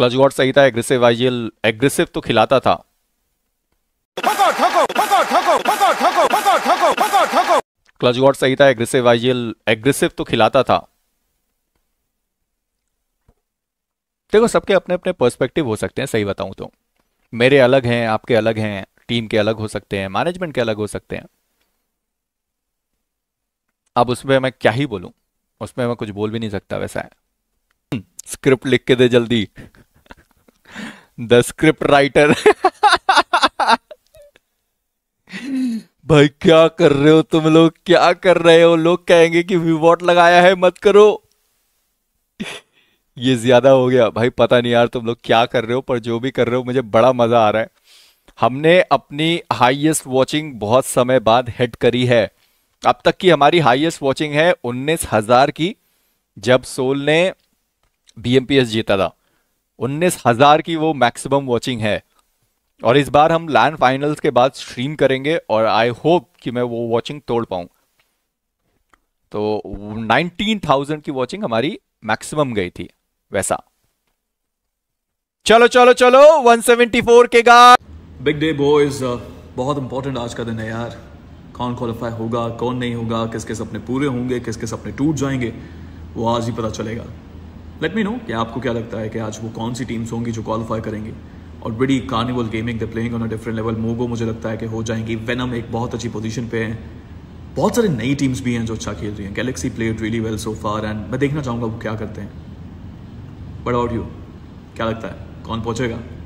clutch God सही था aggressive IGL aggressive तो खिलाता था क्लच गॉड सही था एग्रेसिव आईजीएल एग्रेसिव तो खिलाता था देखो सबके अपने अपने पर्सपेक्टिव हो सकते हैं सही बताऊं तो मेरे अलग हैं आपके अलग हैं टीम के अलग हो सकते हैं मैनेजमेंट के अलग हो सकते हैं अब उसमें मैं क्या ही बोलूं उसमें मैं कुछ बोल भी नहीं सकता वैसा है स्क्रिप्ट हम्म, लिख के दे जल्दी द स्क्रिप्ट राइटर भाई क्या कर रहे हो तुम लोग क्या कर रहे हो लोग कहेंगे कि विवॉट लगाया है मत करो ये ज्यादा हो गया भाई पता नहीं यार तुम लोग क्या कर रहे हो पर जो भी कर रहे हो मुझे बड़ा मजा आ रहा है हमने अपनी हाईएस्ट वॉचिंग बहुत समय बाद हिट करी है अब तक की हमारी हाईएस्ट वॉचिंग है उन्नीस हजार की जब सोल ने बीएमपीएस जीता था उन्नीस हजार की वो मैक्सिमम वॉचिंग है और इस बार हम लैंड फाइनल्स के बाद स्ट्रीम करेंगे और आई होप कि मैं वो वॉचिंग तोड़ पाऊं तो 19,000 की वॉचिंग हमारी मैक्सिमम गई थी वैसा चलो चलो चलो 174 के गार बिग डे बॉयज बहुत इंपॉर्टेंट आज का दिन है यार कौन क्वालिफाई होगा कौन नहीं होगा किसके सपने पूरे होंगे किसके सपने टूट जाएंगे वो आज ही पता चलेगा लेट मी नो कि आपको क्या लगता है कि आज वो कौन सी टीम्स होंगी जो क्वालिफाई करेंगी और बड़ी carnival gaming the playing on a different level मोगो मुझे लगता है कि हो जाएंगी वेनम एक बहुत अच्छी पोजीशन पे हैं बहुत सारी नई टीम्स भी हैं जो अच्छा खेल रही हैं Galaxy played really well so far and मैं देखना चाहूँगा वो क्या करते हैं बट आउट यू क्या लगता है कौन पहुँचेगा